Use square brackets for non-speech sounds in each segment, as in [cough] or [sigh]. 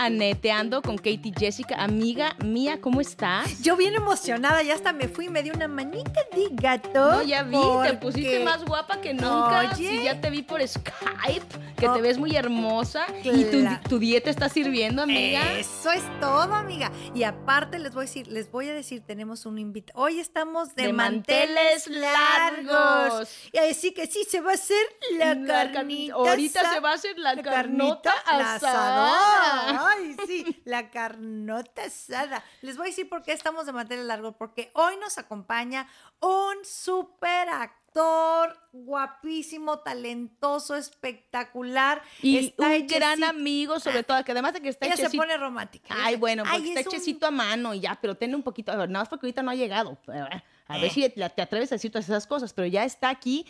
Aneteando con Katie Jessica, amiga mía, ¿cómo estás? Yo bien emocionada, ya hasta me fui y me dio una manita de gato. No, ya vi, te pusiste más guapa que nunca. ya te vi por Skype, que te ves muy hermosa y tu, dieta está sirviendo, amiga. Eso es todo, amiga. Y aparte les voy a decir, les voy a decir, tenemos un invito. Hoy estamos de, manteles, largos. Y así que sí, se va a hacer la, carnita. Ahorita se va a hacer la, carnita asada. Ay, sí, la carnota asada. Les voy a decir por qué estamos de materia largo, porque hoy nos acompaña un super actor guapísimo, talentoso, espectacular. Y un gran amigo, sobre ah, todo, que además de que está Ella se pone romántica. Ay, bueno, porque está a mano y ya, pero tiene un poquito, nada más porque ahorita no ha llegado. A ver eh. si te atreves a decir todas esas cosas, pero ya está aquí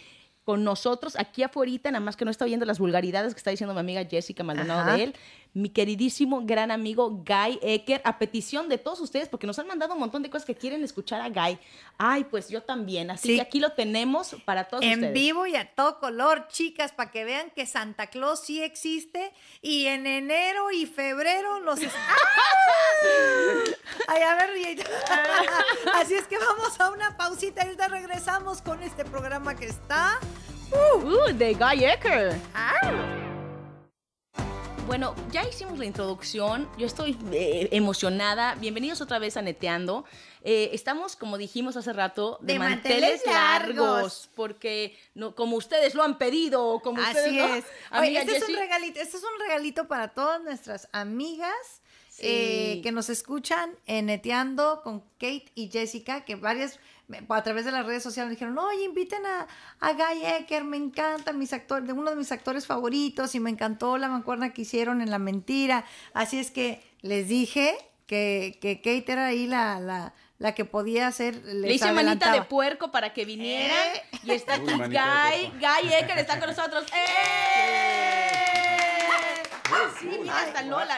con nosotros aquí afuera, nada más que no está oyendo las vulgaridades que está diciendo mi amiga Jessica Maldonado de él, mi queridísimo gran amigo Guy Ecker, a petición de todos ustedes, porque nos han mandado un montón de cosas que quieren escuchar a Guy. Ay, pues yo también, así que aquí lo tenemos para todos en ustedes. En vivo y a todo color, chicas, para que vean que Santa Claus sí existe y en enero y febrero los... [laughs] ¡Ah! Ay, a ver, [laughs] así es que vamos a una pausita y ahorita regresamos con este programa que está... Uh, uh, de Guy Ecker. Ah. Bueno, ya hicimos la introducción. Yo estoy eh, emocionada. Bienvenidos otra vez a Neteando. Eh, estamos, como dijimos hace rato, de, manteles, largos. porque como ustedes lo han pedido, como Así ustedes, es. [laughs] este, es un regalito, este es un regalito para todas nuestras amigas. Eh, que nos escuchan en Neteando con Kate y Jessica, que varias a través de las redes sociales me dijeron, oye, inviten a, a Guy Ecker, me encanta mis actores, de uno de mis actores favoritos y me encantó la mancuerna que hicieron en La Mentira. Así es que les dije que, Kate era ahí la, la, la que podía hacer. Le hice manita de puerco para que viniera eh. Y está aquí Guy, Guy Ecker está con nosotros hasta Lola,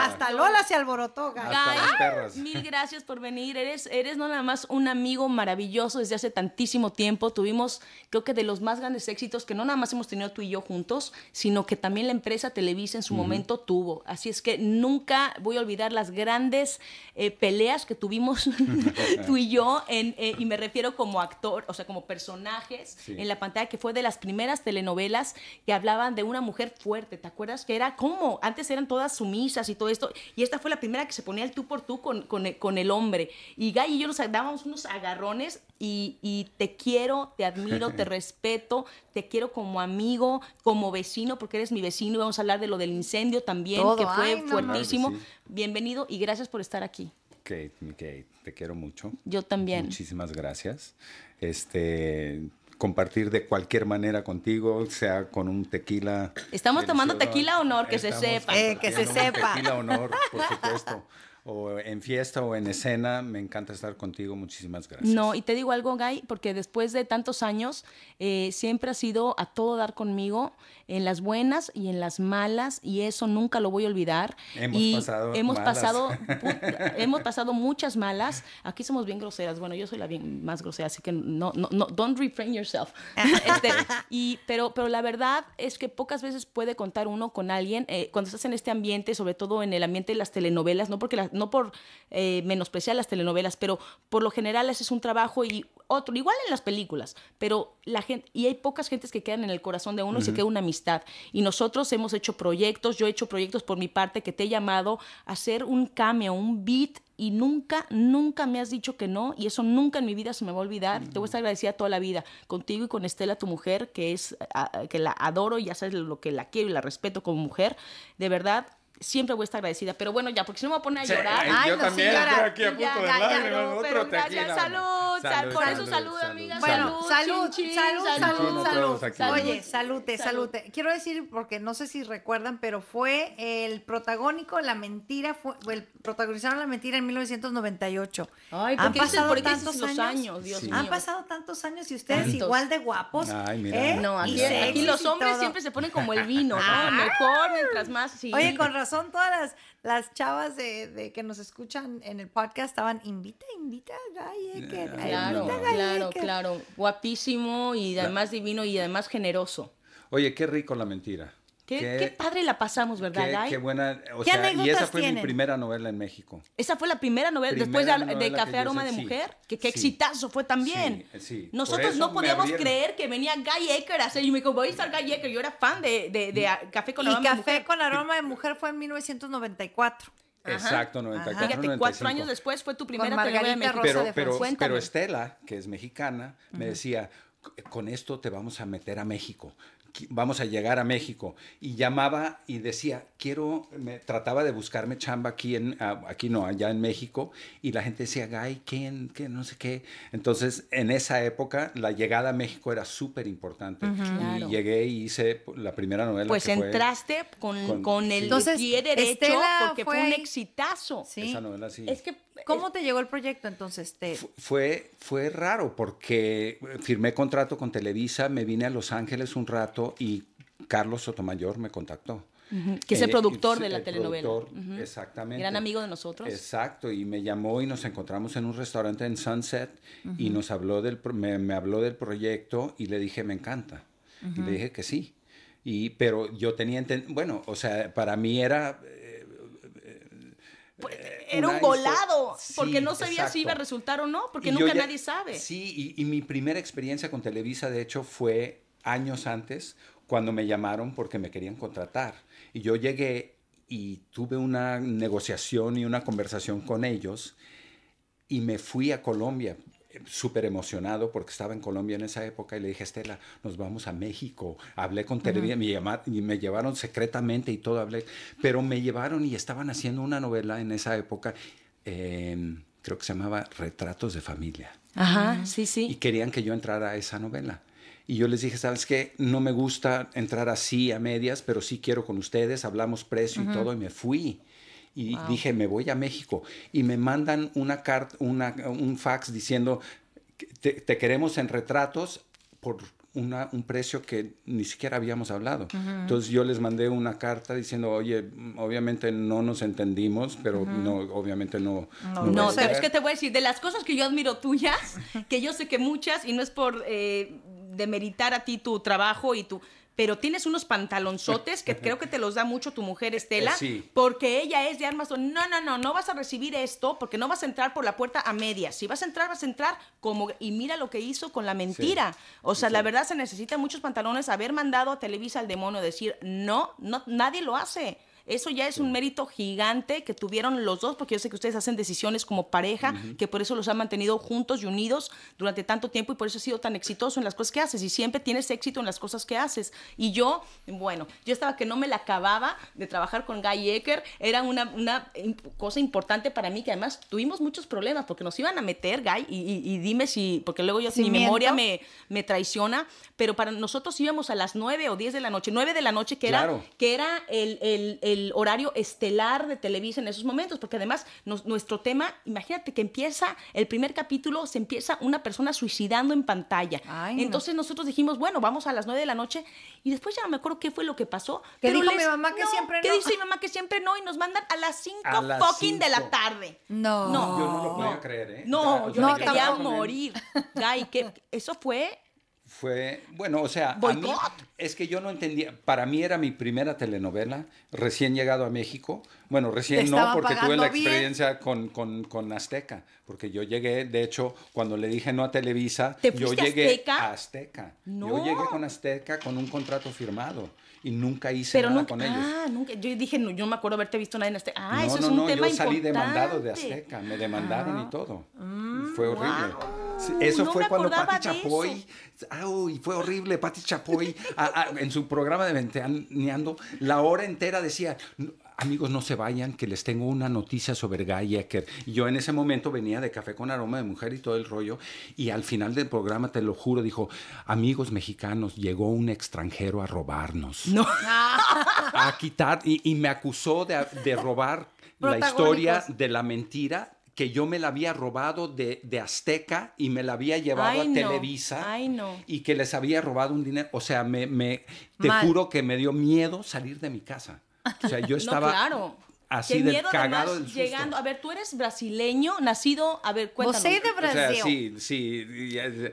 Hasta, Lola. se alborotó, Guy. mil gracias por venir. Eres, eres no nada más un amigo maravilloso desde hace tantísimo tiempo. Tuvimos, creo que de los más grandes éxitos que no nada más hemos tenido tú y yo juntos, sino que también la empresa Televisa en su momento tuvo. Así es que nunca voy a olvidar las grandes eh, peleas que tuvimos [laughs] tú y yo, eh, y me refiero como actor, o sea, como personajes en la pantalla, que fue de las primeras telenovelas que hablaban de una mujer fuerte. ¿Te acuerdas que era ¿cómo? Antes eran todas sumisas y todo esto, y esta fue la primera que se ponía el tú por tú con, el hombre. Y gay y yo nos dábamos unos agarrones y, te quiero, te admiro, te [laughs] respeto, te quiero como amigo, como vecino, porque eres mi vecino y vamos a hablar de lo del incendio también, que fue fuertísimo. Bienvenido y gracias por estar aquí. Kate, Kate, te quiero mucho. Yo también. Muchísimas gracias. Este, compartir de cualquier manera contigo, sea con un tequila. ¿Estamos tomando tequila honor? Que se sepa. Eh, que se sepa. Tequila honor, por supuesto. [laughs] o en fiesta o en escena, me encanta estar contigo, muchísimas gracias. No, y te digo algo, Guy, porque después de tantos años, eh, siempre ha sido a todo dar conmigo, en las buenas y en las malas, y eso nunca lo voy a olvidar. Hemos pasado hemos pasado [laughs] hemos pasado muchas malas. Aquí somos bien groseras. Bueno, yo soy la bien, más grosera, así que no, no, no don't refrain yourself. [laughs] Este, y, pero, pero la verdad es que pocas veces puede contar uno con alguien, eh, cuando estás en este ambiente, sobre todo en el ambiente de las telenovelas, no porque las no por eh, menospreciar las telenovelas, pero por lo general ese es un trabajo y otro, igual en las películas, pero la gente, y hay pocas gentes que quedan en el corazón de uno y se queda una amistad. Y nosotros hemos hecho proyectos, yo he hecho proyectos por mi parte que te he llamado a hacer un cameo, un beat, y nunca, nunca me has dicho que no, y eso nunca en mi vida se me va a olvidar. Te voy a estar agradecida toda la vida, contigo y con Estela, tu mujer, que es, que la adoro, y ya sabes lo que la quiero y la respeto como mujer. De verdad, siempre voy a estar agradecida. Pero bueno, ya, porque si no me voy a poner a llorar. Ay, yo también sí, aquí a punto ya, de lágrimas. Salud, salud, por eso salud, amiga. Bueno, salud, salud, salud, salud. Oye, salute, salute. Quiero decir, porque no sé si recuerdan, pero fue el protagónico, la mentira, fue, el, protagonizaron la mentira en 1998. Ay, ¿por qué Han pasado tantos años? Dios Han pasado tantos años y ustedes igual de guapos. Ay, mira. ¿eh? No, aquí, aquí los hombres siempre se ponen como el vino, ¿no? Ah. Mejor, mientras más. Oye, con razón son todas las, las chavas de, que nos escuchan en el podcast estaban, invita, invita eh, Claro, claro, claro. Guapísimo y además divino y además generoso. Oye, qué rico la mentira. Qué, padre la pasamos, ¿verdad? Qué, qué buena. O sea, y esa fue mi primera novela en México. Esa fue la primera novela después de, Café Aroma de Mujer. que qué exitazo fue también. Eh, Nosotros no podíamos creer que venía Guy Ecker a hacer. ¿eh? Y me dijo, voy a estar Guy Ecker. Yo era fan de, mm. Café con Aroma de Mujer. Y Café con Aroma de Mujer fue en 1994. Exacto, 94. Fíjate, cuatro años después fue tu primera novela en México. Pero, pero, pero Estela, que es mexicana, me decía, con esto te vamos a meter a México vamos a llegar a México y llamaba y decía, quiero, me trataba de buscarme chamba aquí, en, ah, aquí no, allá en México y la gente decía, gay ¿quién? ¿Qué? No sé qué. Entonces, en esa época, la llegada a México era súper importante. Y llegué y hice la primera novela. Pues entraste con, con, el entonces, derecho porque fue, un exitazo. Esa novela sí. Es que, ¿Cómo te llegó el proyecto entonces? Te... Fue, fue raro porque eh, firmé contrato con Televisa, me vine a Los Ángeles un rato y Carlos Sotomayor me contactó. Que es el eh, productor de la telenovela. Productor, Exactamente. Gran amigo de nosotros. Exacto, y me llamó y nos encontramos en un restaurante en Sunset y nos habló del, me, habló del proyecto y le dije, me encanta. le dije que sí. Y, pero yo tenía, bueno, o sea, para mí era... Eh, pues, eh, era un volado, porque no sabía si iba a resultar o no, porque nunca nadie sabe. Sí, y, y mi primera experiencia con Televisa, de hecho, fue años antes cuando me llamaron porque me querían contratar. Y yo llegué y tuve una negociación y una conversación con ellos y me fui a Colombia súper emocionado porque estaba en Colombia en esa época y le dije, Estela, nos vamos a México. Hablé con Teresa, y me llevaron secretamente y todo hablé, pero me llevaron y estaban haciendo una novela en esa época, em, creo que se llamaba Retratos de Familia. Ajá, sí, sí. Y querían que yo entrara a esa novela. Y yo les dije, ¿sabes qué? No me gusta entrar así a medias, pero sí quiero con ustedes, hablamos precio y todo, y me fui. Y dije, me voy a México. Y me mandan una carta, una, un fax diciendo, te, te queremos en retratos por una, un precio que ni siquiera habíamos hablado. Entonces yo les mandé una carta diciendo, oye, obviamente no nos entendimos, pero no, obviamente no. No, es que te voy a decir, de las cosas que yo admiro tuyas, que yo sé que muchas, y no es por eh, demeritar a ti tu trabajo y tu pero tienes unos pantalonzotes que creo que te los da mucho tu mujer eh, eh, Estela, porque ella es de armas. No, no, no, no vas a recibir esto porque no vas a entrar por la puerta a medias. Si vas a entrar, vas a entrar como... Y mira lo que hizo con la mentira. O sea, la verdad se necesitan muchos pantalones haber mandado a Televisa al demonio decir, no, no nadie lo hace. Eso ya es un mérito gigante que tuvieron los dos, porque yo sé que ustedes hacen decisiones como pareja, que por eso los han mantenido juntos y unidos durante tanto tiempo y por eso ha sido tan exitoso en las cosas que haces y siempre tienes éxito en las cosas que haces. Y yo, bueno, yo estaba que no me la acababa de trabajar con Guy Ecker, era una, cosa importante para mí que además tuvimos muchos problemas porque nos iban a meter, Guy, y, dime si, porque luego yo, mi memoria me, me traiciona, pero para nosotros íbamos a las 9 o 10 de la noche, 9 de la noche que era, que era el horario estelar de Televisa en esos momentos, porque además nuestro tema, imagínate que empieza el primer capítulo, se empieza una persona suicidando en pantalla. Entonces nosotros dijimos, bueno, vamos a las nueve de la noche y después ya no me acuerdo qué fue lo que pasó. que dijo mi mamá que siempre no? ¿Qué dice mi mamá que siempre no? Y nos mandan a las cinco fucking de la tarde. No. no. Yo no lo podía creer, ¿eh? No, yo, me quería morir. y que eso fue fue, bueno, o sea, es que yo no entendía, para mí era mi primera telenovela, recién llegado a México, bueno, recién no, porque tuve la experiencia con, Azteca, porque yo llegué, de hecho, cuando le dije no a Televisa, yo llegué a Azteca, yo llegué con Azteca con un contrato firmado y nunca hice nada con ellos. Ah, nunca. Yo dije, no, yo no me acuerdo haberte visto nadie en este. Ah, no, eso no, es un no, no, yo salí demandado de Azteca, me demandaron y ah. todo. Mm, fue horrible. eso fue cuando Pati Chapoy, Ay, ah, fue horrible, Pati Chapoy, en su programa de Venteaneando, la hora entera decía, amigos, no se vayan, que les tengo una noticia sobre Guy Ecker. yo en ese momento venía de Café con Aroma de Mujer y todo el rollo, y al final del programa, te lo juro, dijo, amigos mexicanos, llegó un extranjero a robarnos. No. [laughs] a quitar, y, me acusó de, robar la historia de la mentira que yo me la había robado de, Azteca y me la había llevado a Televisa ay, no. y que les había robado un dinero. O sea, me, te juro que me dio miedo salir de mi casa. O sea, yo estaba. No, claro así de cagado llegando. A ver, tú eres brasileño, nacido, a ver, cuéntanos. Vos de Brasil. O sí, sí. Eh,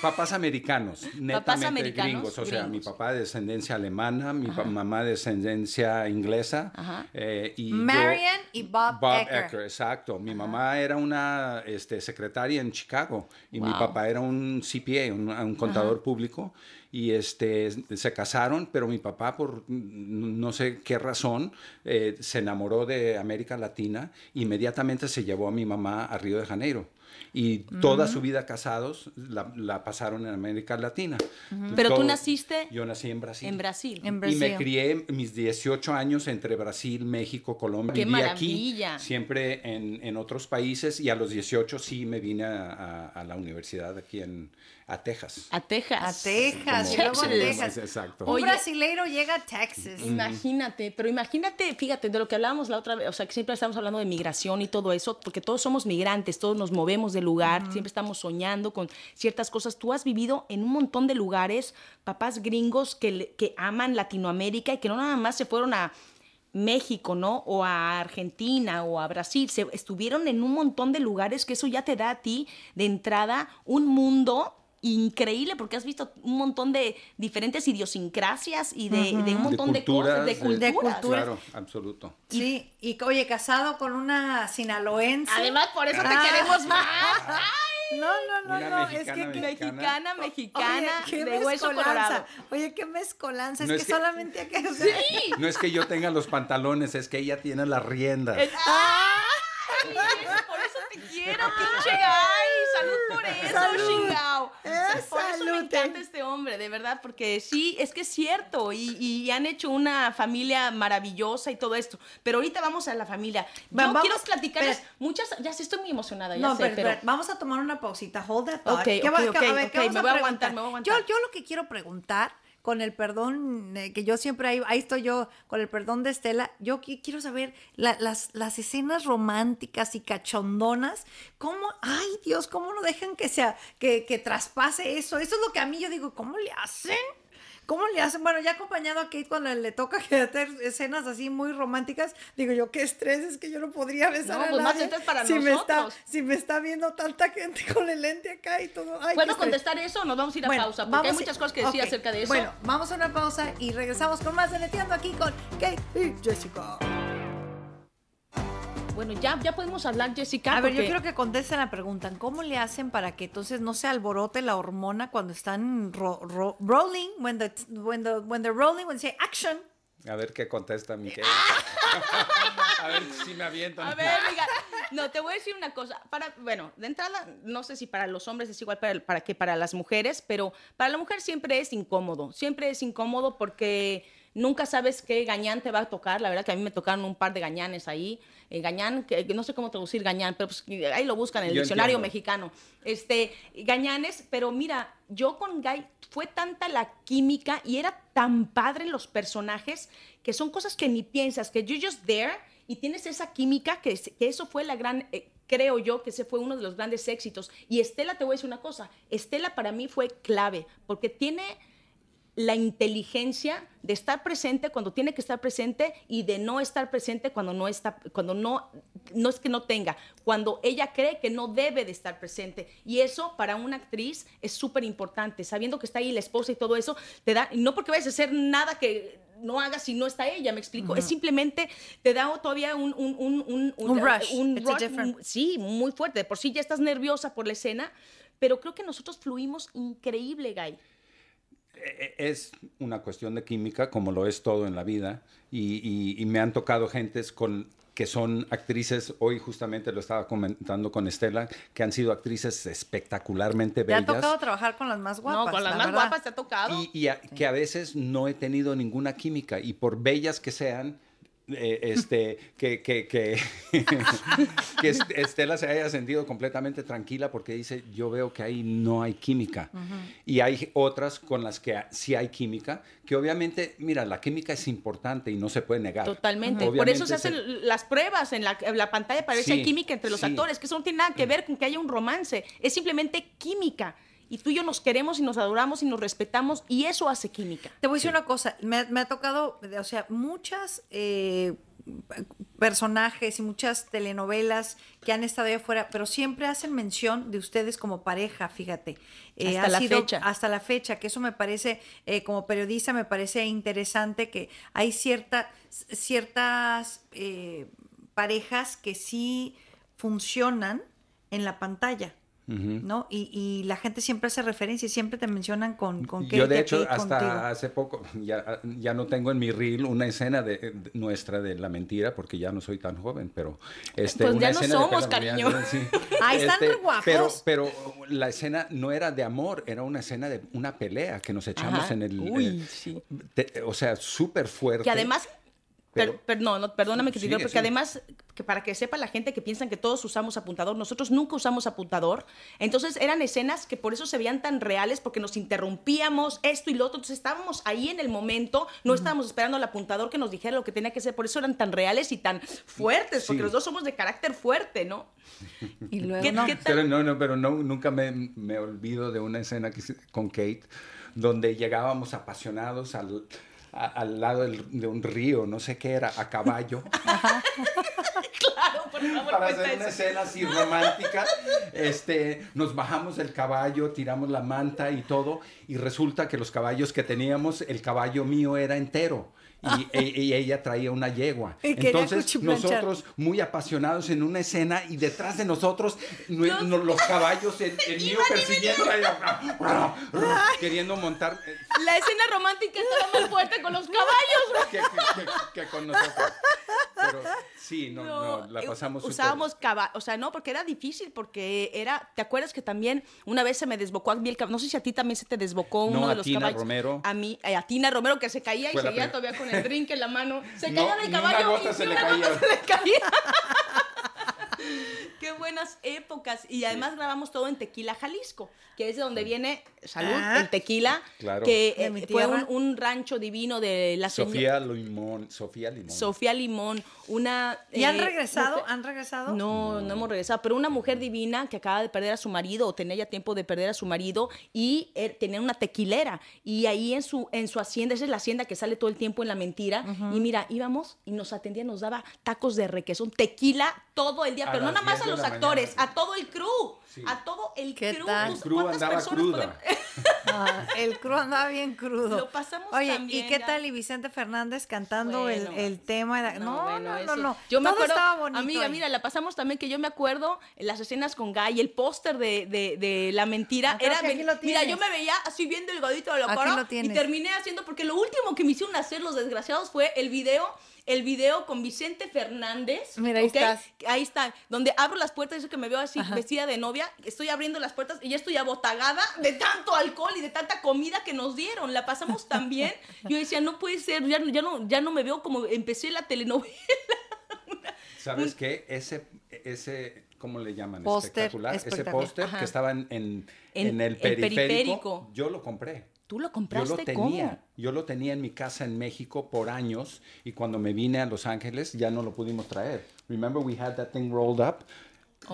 papás americanos, [laughs] netamente papás americanos, O sea, mi papá de descendencia alemana, mi mamá de descendencia inglesa. Eh, y Marian y Bob, Ecker Bob Ecker. Exacto. Mi mamá era una este, secretaria en Chicago y mi papá era un CPA, un, contador público y este, se casaron, pero mi papá, por no sé qué razón, eh, se enamoró de América Latina, inmediatamente se llevó a mi mamá a Río de Janeiro. Y toda su vida casados la, pasaron en América Latina. Pero tú naciste... Yo nací en Brasil. En Brasil. Y me crié mis 18 años entre Brasil, México, Colombia. Qué aquí, siempre en, otros países. Y a los 18 sí me vine a, a la universidad aquí en, a Texas. A Texas. A Texas. Texas. Exacto. un brasileiro llega a Texas. Mm. Imagínate, pero imagínate, fíjate, de lo que hablábamos la otra vez, o sea, que siempre estamos hablando de migración y todo eso, porque todos somos migrantes, todos nos movemos de lugar, siempre estamos soñando con ciertas cosas. Tú has vivido en un montón de lugares, papás gringos que, que aman Latinoamérica y que no nada más se fueron a México, ¿no? O a Argentina o a Brasil. Se estuvieron en un montón de lugares que eso ya te da a ti de entrada un mundo increíble porque has visto un montón de diferentes idiosincrasias y de, un montón de, culturas, de claro, absoluto. Sí, y oye, casado con una sinaloense. Además, por eso te ah. queremos más. [laughs] No, no, no, no, es que mexicana, mexicana, oye, de Oye, qué mezcolanza, es, que, solamente hay que... Sí. No es que yo tenga los pantalones, es que ella tiene las riendas. Ah. por eso te quiero, pinche salud. Es Por eso me encanta este hombre, de verdad, porque sí, es que es cierto. Y, y han hecho una familia maravillosa y todo esto. Pero ahorita vamos a la familia. Yo vamos, quiero platicarles muchas. Ya estoy muy emocionada. pero, vamos a tomar una pausita. Hold that Ok, Me voy a aguantar, Yo, yo lo que quiero preguntar con el perdón, eh, que yo siempre ahí, estoy yo, con el perdón de Estela, yo quiero saber las, las, escenas románticas y cachondonas, ¿cómo, ay Dios, cómo no dejan que sea, que, que traspase eso? Eso es lo que a mí yo digo, ¿cómo le hacen? ¿Cómo le hacen? Bueno, ya acompañado a Kate cuando le toca [laughs] hacer escenas así muy románticas, digo yo, qué estrés, es que yo no podría besar no, a pues nadie para si Me está, si me está viendo tanta gente [laughs] con el lente acá y todo. Bueno, ¿Puedo contestar eso o nos vamos a ir a pausa? Porque hay muchas cosas que decir acerca de eso. Bueno, vamos a una pausa y regresamos con más de aquí con Kate y Jessica. Bueno, ya, ya podemos hablar, Jessica. A ver, yo creo que contesten la pregunta. ¿Cómo le hacen para que entonces no se alborote la hormona cuando están rolling, when, the, they're rolling, cuando action? A ver qué contesta Miguel. [laughs] a ver si me aviento. A ver, mira, no, te voy a decir una cosa. Para, bueno, de entrada, no sé si para los hombres es igual para, para que para las mujeres, pero para la mujer siempre es incómodo. Siempre es incómodo porque Nunca sabes qué gañán te va a tocar. La verdad que a mí me tocaron un par de gañanes ahí. Eh, gañán, que, no sé cómo traducir gañán, pero pues, ahí lo buscan en el diccionario mexicano. Este, gañanes, pero mira, yo con Guy fue tanta la química y era tan padre los personajes que son cosas que ni piensas, que you just there y tienes esa química que, que eso fue la gran... Eh, creo yo que ese fue uno de los grandes éxitos. Y Estela, te voy a decir una cosa, Estela para mí fue clave, porque tiene la inteligencia de estar presente cuando tiene que estar presente y de no estar presente cuando no está, cuando no, no es que no tenga, cuando ella cree que no debe de estar presente. Y eso para una actriz es súper importante, sabiendo que está ahí la esposa y todo eso, te da, no porque vayas a hacer nada que no hagas si no está ella, me explico. Es simplemente te da todavía un, un, un, un, rush. Un rush sí, muy fuerte. De por sí ya estás nerviosa por la escena, pero creo que nosotros fluimos increíble, Guy. E, e, es una cuestión de química, como lo es todo en la vida, y, me han tocado gentes con que son actrices, hoy justamente lo estaba comentando con Estela, que han sido actrices espectacularmente bellas. Te ha tocado trabajar con las más guapas. No, con las más guapas te ha tocado. Y, que a veces no he tenido ninguna química, y por bellas que sean, eh, este, que, que, que, [laughs] Estela se haya sentido completamente tranquila porque dice, yo veo que ahí no hay química. Y hay otras con las que sí hay química, que obviamente, mira, la química es importante y no se puede negar. Totalmente. Por eso se hacen las pruebas en la, pantalla para ver si hay química entre los actores, que eso no tiene nada que mm. ver con que haya un romance, es simplemente química y tú y yo nos queremos y nos adoramos y nos respetamos y eso hace química. Te voy a decir una cosa, me, ha tocado, o sea, muchas eh, personajes y muchas telenovelas que han estado ahí afuera, pero siempre hacen mención de ustedes como pareja, fíjate. Eh, hasta la fecha. Hasta la fecha, que eso me parece, eh, como periodista, me parece interesante que hay cierta, ciertas parejas que sí funcionan en la pantalla ¿No? Y, y, la gente siempre hace referencia y siempre te mencionan con, con que Yo, de hecho, hasta hace poco, ya, ya no tengo en mi reel una escena de, nuestra de la mentira, porque ya no soy tan joven, pero. Este, pues ya no somos, cariño. [laughs] están este, Pero, pero la escena no era de amor, era una escena de una pelea que nos echamos en el. Eh, o sea, súper fuerte. y además pero, no, perdóname que te porque además, para que sepa la gente que piensan que todos usamos apuntador, nosotros nunca usamos apuntador. Entonces eran escenas que por eso se veían tan reales, porque nos interrumpíamos esto y lo otro. Entonces estábamos ahí en el momento, no estábamos esperando al apuntador que nos dijera lo que tenía que ser. Por eso eran tan reales y tan fuertes, porque los dos somos de carácter fuerte, ¿no? [laughs] no? no, no, pero nunca me, olvido de una escena con Kate donde llegábamos apasionados al al lado de un río, no sé qué era, a caballo. [laughs] claro, por favor, Para hacer una escena así romántica, este, nos bajamos del caballo, tiramos la manta y todo, y resulta que los caballos que teníamos, el caballo mío era entero. E, y, ella traía una yegua. Entonces nosotros muy apasionados en una escena y detrás de nosotros los caballos, el, persiguiendo, la, [laughs] queriendo montar. Eh, la escena romántica estaba más fuerte con los caballos. que con nosotros sí, no, no, la eh, pasamos Usábamos caballo, o sea, no, porque era difícil, porque era, ¿te acuerdas que también una vez se me desbocó a caballo? No sé si a ti también se te desbocó uno de los Tina caballos. Romero. A mí, eh, a Tina Romero, que se caía y seguía todavía con el drink en la mano. [laughs] Se caía del caballo y se, una le se le caía. [laughs] Qué buenas épocas. Y además grabamos todo en Tequila, Jalisco, que es de donde ah. viene, salud, ah. el tequila, claro. que eh, fue un, rancho divino de la Sofía Limón. Sofía Limón. Sofía Limón. Una, ¿Y han eh, regresado? ¿Han regresado? No, no hemos regresado, pero una mujer divina que acaba de perder a su marido o tenía ya tiempo de perder a su marido y eh, tenía una tequilera y ahí en su, en su hacienda, esa es la hacienda que sale todo el tiempo en la mentira y mira, íbamos y nos atendía, nos daba tacos de requesón, tequila todo el día, pero no nada más a los actores, a todo el crew, a todo el crew. Tal? [laughs] Ah, el crudo andaba bien crudo. Lo pasamos Oye, ¿y qué tal? Y Vicente Fernández cantando el, tema. No, no, no, no, Yo me acuerdo, Amiga, mira, la pasamos también que yo me acuerdo en las escenas con Guy, el póster de, La Mentira. Ah, era, mira, yo me veía así viendo el godito de la lo y terminé haciendo, porque lo último que me hicieron hacer los desgraciados fue el video el video con Vicente Fernández. Mira, ahí, okay? ahí está. Donde abro las puertas, eso que me veo así vestida de novia, estoy abriendo las puertas y ya estoy abotagada de tanto alcohol y de tanta comida que nos dieron. La pasamos tan bien. [laughs] Yo decía, no puede ser, ya, ya, no, ya no me veo como empecé la telenovela. [laughs] ¿Sabes qué? Ese, ese, ¿cómo le llaman? espectacular. Ese póster que estaba en, el, periférico, yo lo compré. ¿Tú lo compraste? lo tenía. ¿Cómo? Yo lo tenía en mi casa en México por años y cuando me vine a Los Ángeles ya no lo pudimos traer. Remember we had that thing rolled up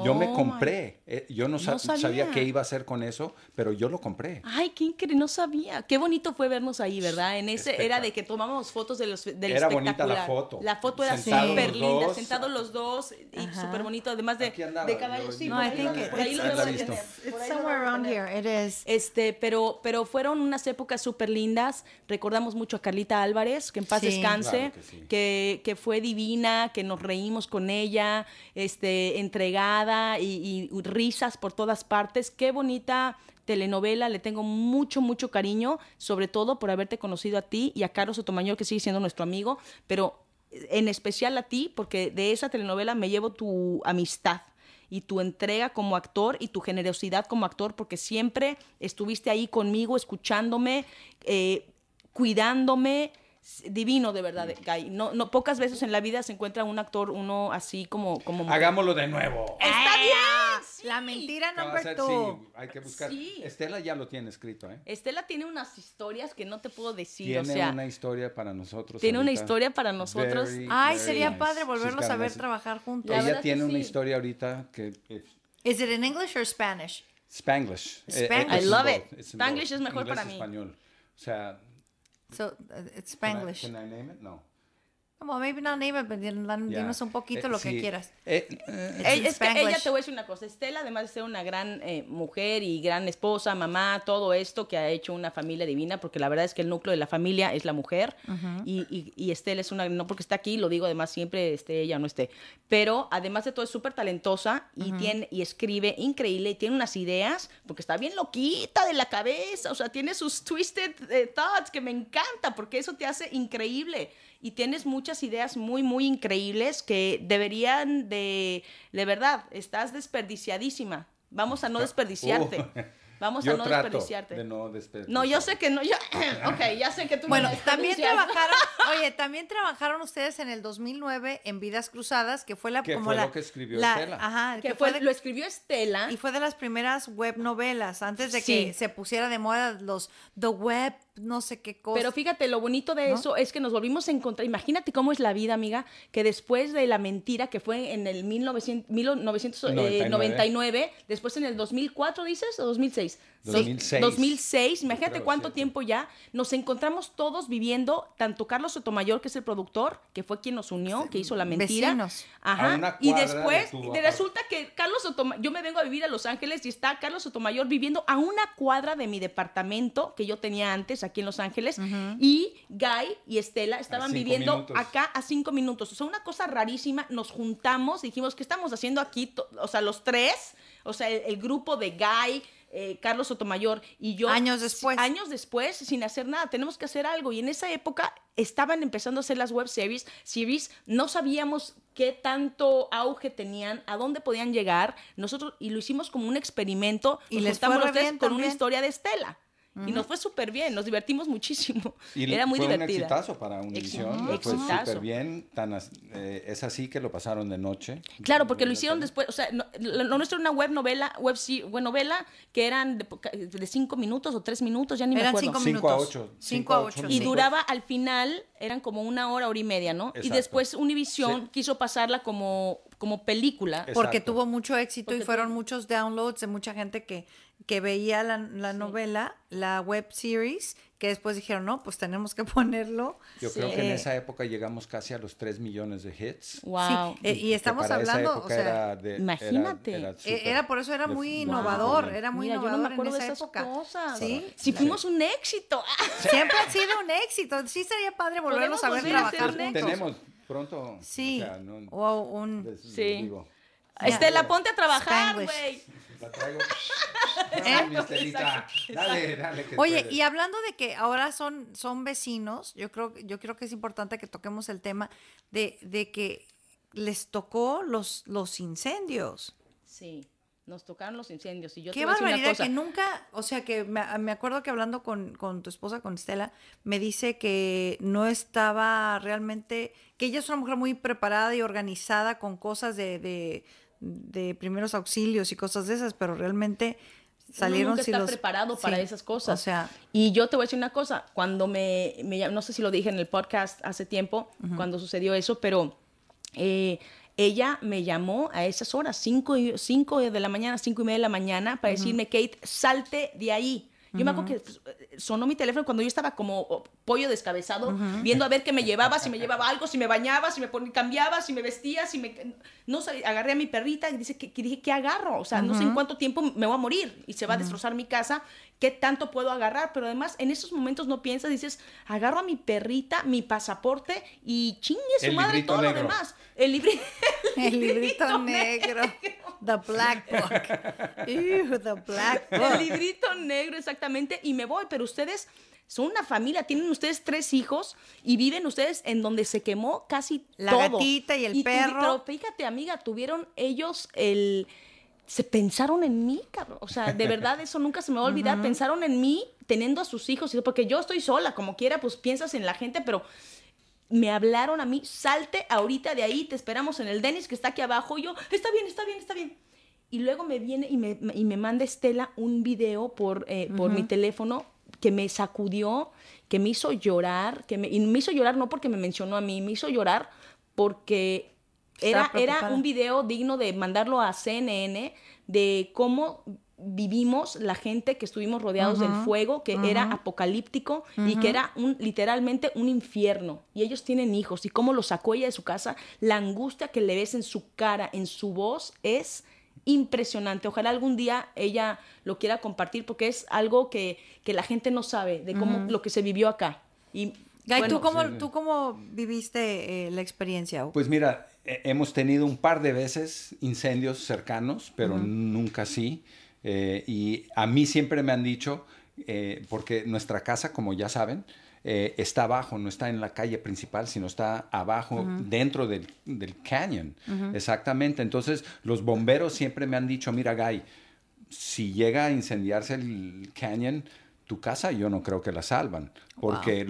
yo me oh, compré, eh, yo no, sabía. qué iba a hacer con eso, pero yo lo compré. Ay, qué increíble, no sabía. Qué bonito fue vernos ahí, ¿verdad? En ese era de que tomábamos fotos de los, era bonita la foto. La foto era súper linda, sentados los dos y súper bonito, además de, de caballos. Sí, no, por ahí lo somewhere around here. Este, pero, pero fueron unas épocas súper lindas. Recordamos mucho a Carlita Álvarez, que en paz descanse, que, que fue divina, que nos reímos con ella, este, entregada y, risas por todas partes. Qué bonita telenovela, le tengo mucho, mucho cariño, sobre todo por haberte conocido a ti y a Carlos Otomayor, que sigue siendo nuestro amigo, pero eh, en especial a ti, porque de esa telenovela me llevo tu amistad y tu entrega como actor y tu generosidad como actor, porque siempre estuviste ahí conmigo, escuchándome, eh, cuidándome, divino de verdad, No, no, pocas veces en la vida se encuentra un actor, uno así como... como Hagámoslo de nuevo. ¡Está eh, bien! La mentira no hay que buscar. Estela ya lo tiene escrito, ¿eh? Estela tiene unas historias que no te puedo decir, tiene una historia para nosotros. Tiene una historia para nosotros. Ay, sería padre volverlos a ver trabajar juntos. Ella tiene una historia ahorita que... ¿Es en in English or Spanish? Spanglish. Eh, eh, I love it. Spanglish es mejor para mí. español. O sea, So uh, it's Spanglish. Can I, can I name it? No. Well, maybe not even, but un poquito eh, lo que quieras. Eh, eh, ella te voy a decir una cosa. Estela, además de ser una gran mujer y gran esposa, mamá, todo esto que ha hecho una familia divina, porque la verdad es que el núcleo de la familia es la mujer. y, y, y, Estela es una, no porque está aquí, lo digo además siempre, esté ella o no esté. Pero además de todo, es súper talentosa y, tiene, y escribe increíble y tiene unas ideas, porque está bien loquita de la cabeza. O sea, tiene sus twisted thoughts que me encanta, porque eso te hace increíble y tienes muchas ideas muy, muy increíbles que deberían de, de verdad, estás desperdiciadísima. Vamos a no [laughs] uh. desperdiciarte. Vamos a no desperdiciarte. no yo sé que no. [clears throat] ok, ya sé que tú Bueno, también trabajaron, [laughs] oye, también trabajaron ustedes en el 2009 en Vidas Cruzadas, que fue la que fue lo que escribió Estela. Ajá, lo escribió Estela. Y fue de las primeras web novelas, antes de que se pusiera de moda los The Web no sé qué cosa. Pero fíjate, lo bonito de eso es que nos volvimos a encontrar. Imagínate cómo es la vida, amiga, que después de la mentira que fue en el 1999, eh, después en el 2004, dices, o 2006, 2006. imagínate cuánto tiempo ya. Nos encontramos todos viviendo, tanto Carlos Sotomayor, que es el productor, que fue quien nos unió, que hizo la mentira. Vecinos. Ajá. y después resulta que Carlos Sotomayor, yo me vengo a vivir a Los Ángeles y está Carlos Sotomayor viviendo a una cuadra de mi departamento que yo tenía antes aquí en Los Ángeles. Y Guy y Estela estaban viviendo acá a cinco minutos. O sea, una cosa rarísima. Nos juntamos, dijimos, ¿qué estamos haciendo aquí? O sea, los tres, o sea, el, el grupo de Guy. Eh, Carlos Sotomayor y yo. Años después. Años después, sin hacer nada. Tenemos que hacer algo. Y en esa época estaban empezando a hacer las web series. series. No sabíamos qué tanto auge tenían, a dónde podían llegar. Nosotros, y lo hicimos como un experimento. Y les estamos con una historia de Estela. Y nos fue súper bien, nos divertimos muchísimo. [laughs] Y [laughs] Era muy fue un exitazo para Univisión. Fue súper bien. Eh, es así que lo pasaron de noche. Claro, porque lo hicieron después. O sea, no, lo, nuestro era una web novela, web, novela, que eran de, cinco minutos o tres minutos, ya ni me acuerdo. Cinco, minutos. cinco a ocho. Cinco a ocho. Y duraba al final, eran como una hora, hora y media, ¿no? Y después Univisión quiso pasarla como como película. Porque tuvo mucho éxito y fueron muchos downloads de mucha gente que que veía la, novela, la web series, que después dijeron, no, pues tenemos que [laughs] ponerlo. Yo creo que en esa época llegamos casi a los 3 millones de hits. Wow. Eh, y, estamos hablando, o sea, imagínate. E, era, por eso era muy innovador, era muy innovador en esa época. Cosas. ¿Sí? si fuimos un éxito. Siempre ha sido un éxito. Sí sería padre volvernos a ver trabajar Tenemos pronto. Sí. O, un... sí. Estela, ponte a trabajar, güey. [laughs] Dale, dale. Oye, y hablando de que ahora son, son vecinos, yo creo, yo creo que es importante que toquemos el tema de, que les tocó los, los incendios. Sí, nos tocaron los incendios. Y yo Qué barbaridad, que nunca, o sea, que me, acuerdo que hablando con, tu esposa, con Estela, me dice que no estaba realmente, que ella es una mujer muy preparada y organizada con cosas de de primeros auxilios y cosas de esas, pero realmente salieron nunca si preparado para esas cosas. O sea, y yo te voy a decir una cosa, cuando me, me no sé si lo dije en el podcast hace tiempo, cuando sucedió eso, pero eh, ella me llamó a esas horas, 5 cinco, cinco de la mañana, cinco y media de la mañana, para decirme, Kate, salte de ahí. Yo me acuerdo que pues, eh, sonó mi teléfono cuando yo estaba como oh, pollo descabezado, viendo a ver qué me llevaba, si me llevaba algo, si me bañaba, si me cambiaba, si me vestía, si me... No sé, agarré a mi perrita y dice, que, dije, ¿qué agarro? O sea, no sé en cuánto tiempo me voy a morir y se va a destrozar mi casa, ¿qué tanto puedo agarrar? Pero además, en esos momentos no piensas, dices, agarro a mi perrita, mi pasaporte y chingue su madre todo lo demás. El, librito negro [laughs] El librito, [laughs] negro. The Black Book. [laughs] the Black Book. El librito negro, exactamente y me voy, pero ustedes son una familia, tienen ustedes tres hijos y viven ustedes en donde se quemó casi la gatita y el perro. pero fíjate, amiga, tuvieron ellos el se pensaron en mí, cabrón. O sea, de verdad eso nunca se me va a [laughs] olvidar. Pensaron en mí teniendo a sus hijos, porque yo estoy sola, como quiera, pues piensas en la gente, pero me hablaron a mí, salte ahorita de ahí, te esperamos en el Denis que está aquí abajo. Y yo, está bien, está bien, está bien y luego me viene y me, manda Estela un video por, eh, por mi teléfono que me sacudió, que me hizo llorar, que me, y me hizo llorar no porque me mencionó a mí, me hizo llorar porque era, era, un video digno de mandarlo a CNN de cómo vivimos la gente que estuvimos rodeados del fuego, que era apocalíptico y que era un, literalmente un infierno. Y ellos tienen hijos y cómo lo sacó ella de su casa, la angustia que le ves en su cara, en su voz, es impresionante. Ojalá algún día ella lo quiera compartir porque es algo que, la gente no sabe de cómo lo que se vivió acá. Y ¿tú, cómo, ¿tú cómo viviste eh, la experiencia? Pues mira, eh, hemos tenido un par de veces incendios cercanos, pero nunca así. Eh, y a mí siempre me han dicho, porque nuestra casa, como ya saben, eh, está abajo, no está en la calle principal, sino está abajo, dentro del, del canyon. Exactamente. Entonces, los bomberos siempre me han dicho, mira, Guy, si llega a incendiarse el canyon, tu casa yo no creo que la salvan, porque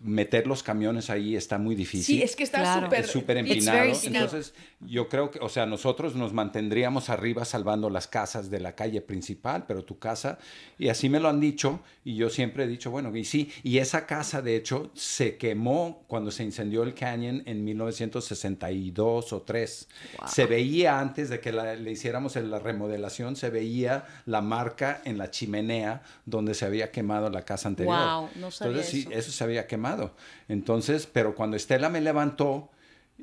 meter los camiones ahí está muy difícil. Sí, es que está súper super empinado. Entonces, yo creo que, o sea, nosotros nos mantendríamos arriba salvando las casas de la calle principal, pero tu casa, y así me lo han dicho, y yo siempre he dicho, bueno, y sí, y esa casa, de hecho, se quemó cuando se incendió el Canyon en 1962 o 3. Se veía antes de que le hiciéramos la remodelación, se veía la marca en la chimenea donde se había había quemado la casa anterior. Wow, no sabía Entonces, eso. sí, eso se había quemado. Entonces, pero cuando Estela me levantó,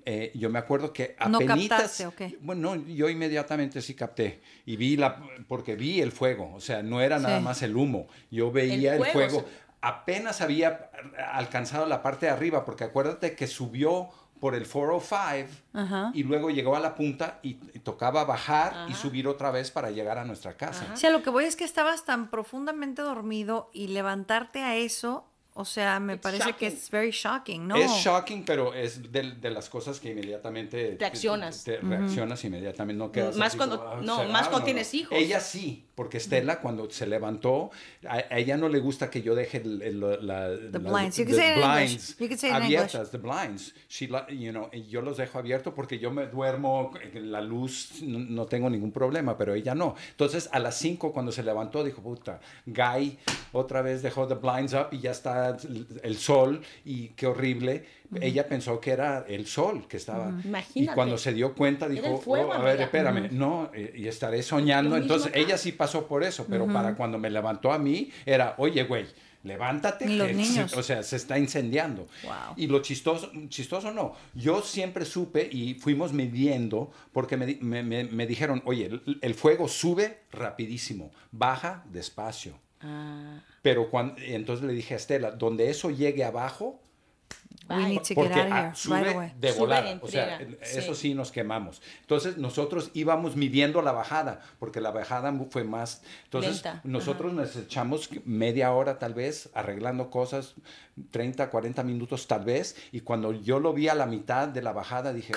eh, yo me acuerdo que apenas... No Bueno, yo inmediatamente sí capté y vi la... porque vi el fuego, o sea, no era nada más el humo, yo veía el, fuego. apenas había alcanzado la parte de arriba, porque acuérdate que subió por el 405 y luego llegó a la punta y, tocaba bajar y subir otra vez para llegar a nuestra casa. O sea, lo que voy es que estabas tan profundamente dormido y levantarte a eso, o sea, me parece que es very shocking, ¿no? Es shocking, pero es de, las cosas que inmediatamente reaccionas. Te, te reaccionas inmediatamente, no quedas más ah, cuando no, más cuando tienes hijos. Ella sí porque Estela cuando se levantó, a, ella no le gusta que yo deje el, la, the blinds, you can say blinds abiertas, the blinds. She, you know, yo los dejo abiertos porque yo me duermo, la luz no, tengo ningún problema, pero ella no. Entonces a las 5 cuando se levantó dijo, puta, Guy otra vez dejó the blinds up y ya está el, el sol y qué horrible ella pensó que era el sol que estaba. Y cuando se dio cuenta dijo, oh, a ver, espérame, no, eh, y estaré soñando. Entonces ella sí pasó por eso, pero para cuando me levantó a mí era, oye, güey, levántate, o sea, se está incendiando. Y lo chistoso, chistoso no, yo siempre supe y fuimos midiendo porque me, dijeron, oye, el, fuego sube rapidísimo, baja despacio. Ah. Pero cuando, entonces le dije a Estela, donde eso llegue abajo, We de volar, o sea, eso sí. nos quemamos. Entonces nosotros íbamos midiendo la bajada, porque la bajada fue más. Entonces nosotros nos echamos media hora tal vez arreglando cosas, 30, 40 minutos tal vez, y cuando yo lo vi a la mitad de la bajada dije,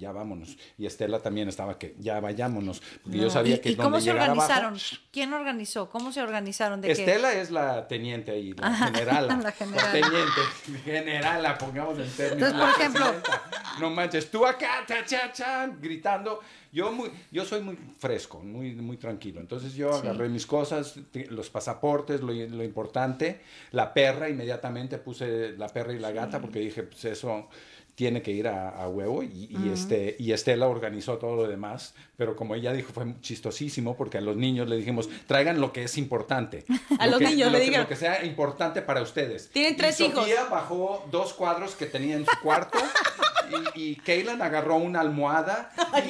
ya vámonos. Y Estela también estaba que, ya vayámonos. Porque yo sabía que ¿Y, cómo se organizaron? ¿Quién organizó? ¿Cómo se organizaron? Estela es la teniente ahí, la general. [laughs] la La teniente, La pongamos en términos. Entonces, por ejemplo. No manches, tú acá, cha, cha, cha, gritando. Yo, muy, yo soy muy fresco, muy, muy tranquilo. Entonces yo agarré mis cosas, los pasaportes, lo, importante, la perra, inmediatamente puse la perra y la gata porque dije, pues eso tiene que ir a, huevo y, y este, y Estela organizó todo lo demás, pero como ella dijo, fue chistosísimo porque a los niños le dijimos, traigan lo que es importante. [laughs] a los niños lo le dijeron. Lo que sea importante para ustedes. Tienen tres y hijos. Sofía bajó dos cuadros que tenía en su cuarto [laughs] y, agarró una almohada [laughs]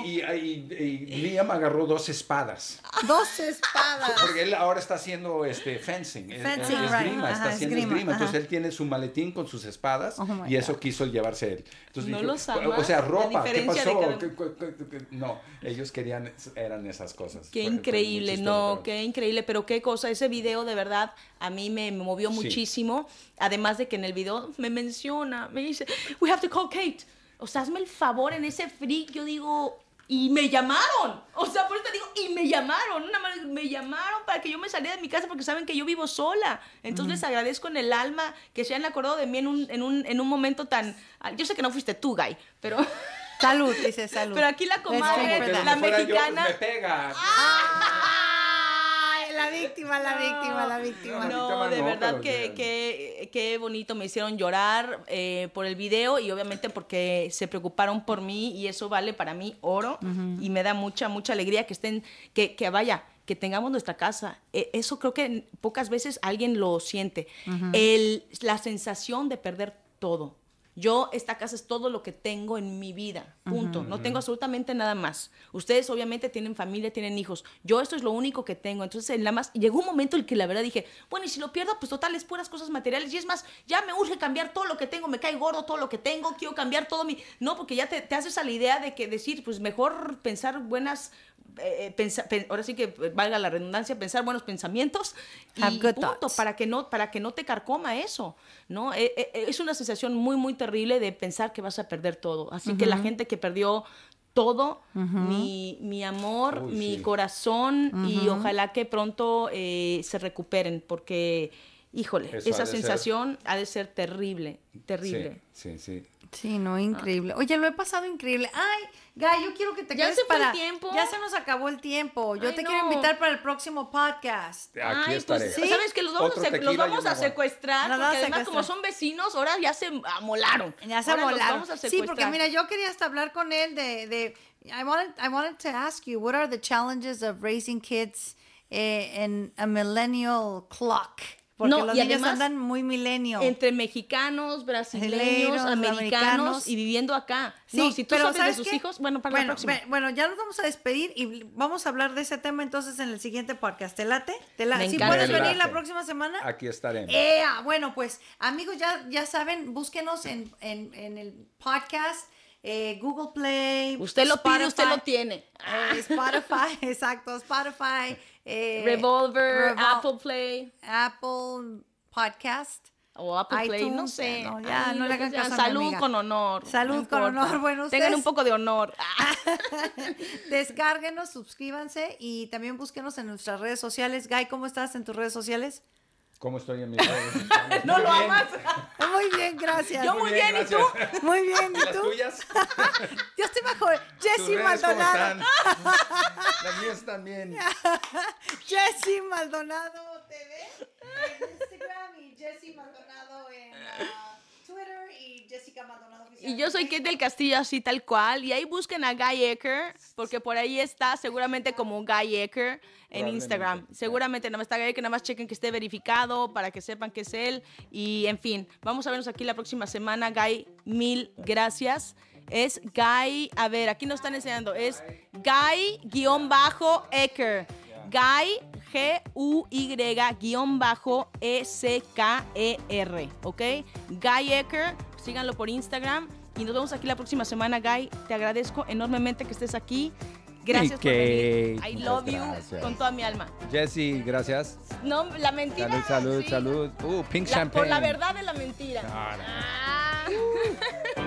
y, Liam agarró dos espadas. Dos espadas. Porque él ahora está haciendo este, fencing, es, grima, está haciendo esgrima, entonces él tiene su maletín con sus espadas oh y eso quiso llevarse él. no lo O sea, ropa, ¿qué pasó? no, ellos querían eran esas cosas. Qué increíble, no, qué increíble, pero qué cosa ese video de verdad a mí me movió muchísimo, además de que en el video me menciona, me dice, "We have to call Kate, o sea, hazme el favor en ese freak, yo digo, y me llamaron. O sea, por eso te digo, y me llamaron. Una madre, me llamaron para que yo me saliera de mi casa porque saben que yo vivo sola. Entonces les agradezco en el alma que se hayan acordado de mí en un, en un, momento tan. Ah, yo sé que no fuiste tú, Guy, pero. Salud, dice salud. [laughs] Pero aquí la comadre, la, mexicana. ¡Ah! la víctima, la víctima, la víctima. No, de verdad que, qué bonito, me hicieron llorar eh, por el video y obviamente porque se preocuparon por mí y eso vale para mí oro y me da mucha, mucha alegría que estén, que, vaya, que tengamos nuestra casa. E, eso creo que pocas veces alguien lo siente. el, la sensación de perder todo yo, esta casa es todo lo que tengo en mi vida, punto. no tengo absolutamente nada más. Ustedes obviamente tienen familia, tienen hijos. Yo esto es lo único que tengo. Entonces, en la más, llegó un momento en el que la verdad dije, bueno, y si lo pierdo, pues total, es puras cosas materiales. Y es más, ya me urge cambiar todo lo que tengo, me cae gordo todo lo que tengo, quiero cambiar todo mi... No, porque ya te, haces a la idea de que decir, pues mejor pensar buenas eh, eh, ahora sí que eh, valga la redundancia, pensar buenos pensamientos y punto, para que no, para que no te carcoma eso, ¿no? es una sensación muy, muy terrible de pensar que vas a perder todo. Así que la gente que perdió todo, mi, amor, mi corazón y ojalá que pronto eh, se recuperen porque, híjole, esa sensación ha de ser terrible, terrible. sí, sí. Sí, no, ah. increíble. Oye, lo he pasado increíble. Ay, Gay, yo quiero que te ya para... el tiempo. Ya se nos acabó el tiempo. Yo te quiero invitar para el próximo podcast. Aquí Ay, pues, estaré. ¿sí? ¿Sabes que los vamos, a, secuestrar? porque además, como son vecinos, ahora ya se amolaron. Ya se amolaron. sí, porque mira, yo quería hasta hablar con él de... I, wanted, to ask you, what are the challenges of raising kids eh, in a millennial clock? Porque los y niños andan muy milenio. Entre mexicanos, brasileños, americanos, y viviendo acá. Sí, si tú sabes, de sus hijos, bueno, para la próxima. Bueno, ya nos vamos a despedir y vamos a hablar de ese tema entonces en el siguiente podcast. ¿Te late? ¿Te Si puedes venir la próxima semana. Aquí estaremos. bueno, pues amigos, ya, ya saben, búsquenos en, en el podcast eh, Google Play. Usted lo pide, usted lo tiene. Eh, ah. Spotify, [laughs] exacto, Spotify. Eh, Revolver, Apple Play. Apple Podcast. O Apple Play, no sé. Salud con honor. Salud con honor, bueno, días. Tengan un poco de honor. [laughs] Ah. Descárguenos, suscríbanse y también búsquenos en nuestras redes sociales. Guy, ¿cómo estás en tus redes sociales? ¿Cómo estoy en mi lado? ¡No lo amas! Muy bien, gracias. Yo muy bien, ¿y tú? Muy bien, ¿y tú? ¿Las tuyas? [laughs] Yo estoy bajo Jessy Maldonado. [laughs] Las mías también. [laughs] Jessy Maldonado TV en Instagram y Jessy Maldonado en... Uh, y Y yo soy Kate del Castillo, así tal cual. Y ahí busquen a Guy Ecker, porque por ahí está seguramente como Guy Ecker en Instagram. Seguramente no me está Guy Ecker, nada más chequen que esté verificado para que sepan que es él. Y en fin, vamos a vernos aquí la próxima semana. Guy, mil gracias. Es Guy, a ver, aquí nos están enseñando, es Guy-Ecker. Guy G-U-Y-E-C-K-E-R, ¿ok? Guy Ecker, síganlo por Instagram. Y nos vemos aquí la próxima semana, Guy. Te agradezco enormemente que estés aquí. Gracias por venir. I love you con toda mi alma. Jesse, gracias. No, la mentira. Salud, salud, salud. Uh, pink champagne. Por la verdad de la mentira. Ah, ah. Uh.